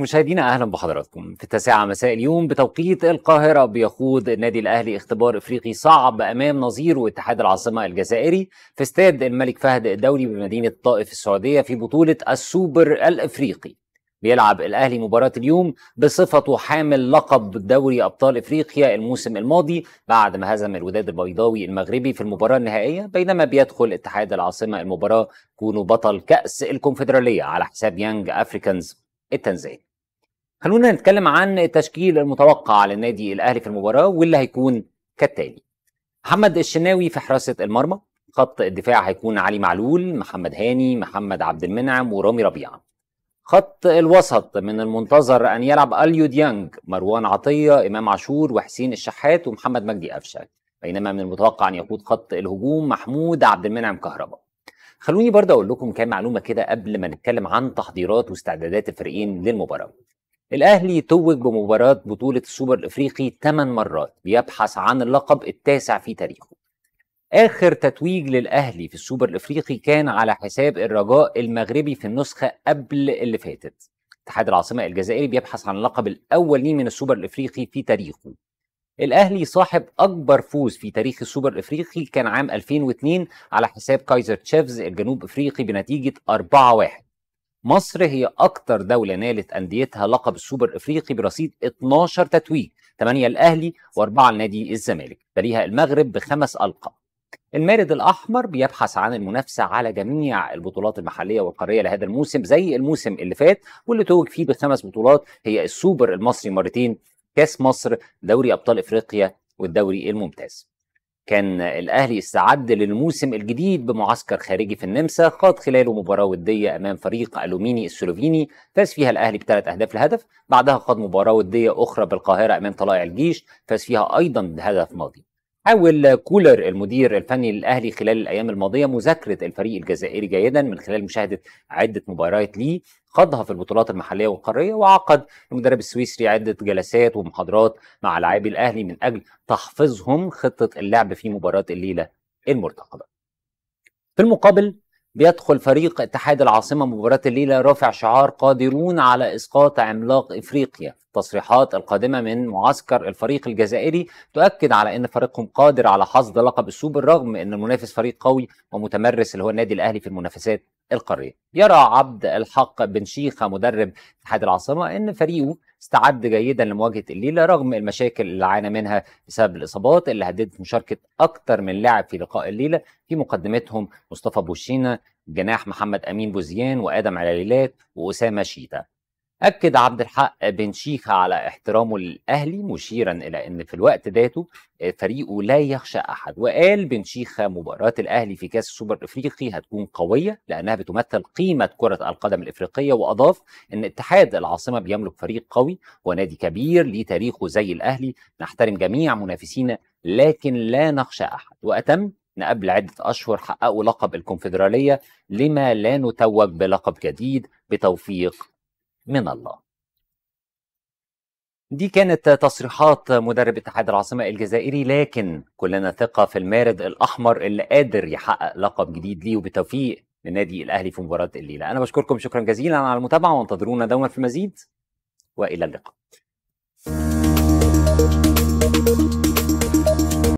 مشاهدينا اهلا بحضراتكم في التاسعة مساء اليوم بتوقيت القاهرة بيخوض النادي الاهلي اختبار افريقي صعب امام نظيره اتحاد العاصمة الجزائري في استاد الملك فهد الدولي بمدينة الطائف السعودية في بطولة السوبر الافريقي بيلعب الاهلي مباراة اليوم بصفته حامل لقب دوري ابطال افريقيا الموسم الماضي بعد ما هزم الوداد البيضاوي المغربي في المباراة النهائية بينما بيدخل اتحاد العاصمة المباراة كونه بطل كأس الكونفدرالية على حساب يانج افريكانز التنزيل خلونا نتكلم عن التشكيل المتوقع للنادي الاهلي في المباراه واللي هيكون كالتالي محمد الشناوي في حراسه المرمى خط الدفاع هيكون علي معلول محمد هاني محمد عبد المنعم ورامي ربيعه خط الوسط من المنتظر ان يلعب اليو ديانج مروان عطيه امام عاشور وحسين الشحات ومحمد مجدي قفشه بينما من المتوقع ان يقود خط الهجوم محمود عبد المنعم كهربا خلوني برضه اقول لكم كام معلومه كده قبل ما نتكلم عن تحضيرات واستعدادات الفريقين للمباراه الأهلي توج بمباراة بطولة السوبر الأفريقي 8 مرات بيبحث عن اللقب التاسع في تاريخه آخر تتويج للأهلي في السوبر الأفريقي كان على حساب الرجاء المغربي في النسخة قبل اللي فاتت اتحاد العاصمة الجزائري بيبحث عن اللقب الأول ليه من السوبر الأفريقي في تاريخه الأهلي صاحب أكبر فوز في تاريخ السوبر الأفريقي كان عام 2002 على حساب كايزر تشيفز الجنوب أفريقي بنتيجة 4-1 مصر هي أكتر دولة نالت أنديتها لقب السوبر الإفريقي برصيد 12 تتويج 8 الأهلي وأربعة لنادي الزمالك تليها المغرب بخمس ألقاب المارد الأحمر بيبحث عن المنافسة على جميع البطولات المحلية والقارية لهذا الموسم زي الموسم اللي فات واللي توج فيه بخمس بطولات هي السوبر المصري مرتين كاس مصر دوري أبطال إفريقيا والدوري الممتاز كان الأهلي استعد للموسم الجديد بمعسكر خارجي في النمسا خاض خلاله مباراة ودية أمام فريق ألوميني السلوفيني فاز فيها الأهلي بثلاث أهداف لهدف بعدها خاض مباراة ودية أخرى بالقاهرة أمام طلائع الجيش فاز فيها أيضا بهدف ماضي حاول كولر المدير الفني للاهلي خلال الايام الماضيه مذاكره الفريق الجزائري جيدا من خلال مشاهده عده مباريات ليه خاضها في البطولات المحليه والقاريه وعقد المدرب السويسري عده جلسات ومحاضرات مع لاعبي الاهلي من اجل تحفيظهم خطه اللعب في مباراه الليله المرتقبه. في المقابل بيدخل فريق اتحاد العاصمه مباراه الليله رافع شعار قادرون على اسقاط عملاق افريقيا التصريحات القادمه من معسكر الفريق الجزائري تؤكد على ان فريقهم قادر على حصد لقب السوبر رغم ان المنافس فريق قوي ومتمرس اللي هو النادي الاهلي في المنافسات القارية يرى عبد الحق بن شيخة مدرب اتحاد العاصمة أن فريقه استعد جيدا لمواجهة الليلة رغم المشاكل اللي عانى منها بسبب الإصابات اللي هددت مشاركة أكثر من لاعب في لقاء الليلة في مقدمتهم مصطفى بوشينا جناح محمد أمين بوزيان وآدم علاليلات وأسامة شيتا أكد عبد الحق بن شيخة على احترامه للأهلي مشيرا إلى أن في الوقت ذاته فريقه لا يخشى أحد وقال بن شيخة مباراة الأهلي في كأس السوبر الإفريقي هتكون قوية لأنها بتمثل قيمة كرة القدم الإفريقية وأضاف أن اتحاد العاصمة بيملك فريق قوي ونادي كبير ليه تاريخه زي الأهلي نحترم جميع منافسينا لكن لا نخشى أحد وأتم ان قبل عده اشهر حققوا لقب الكونفدراليه لما لا نتوج بلقب جديد بتوفيق من الله دي كانت تصريحات مدرب اتحاد العاصمة الجزائري لكن كلنا ثقة في المارد الأحمر اللي قادر يحقق لقب جديد ليه وبتوفيق للنادي الأهلي في مباراة الليلة أنا بشكركم شكرا جزيلا على المتابعة وانتظرونا دوما في المزيد وإلى اللقاء thank you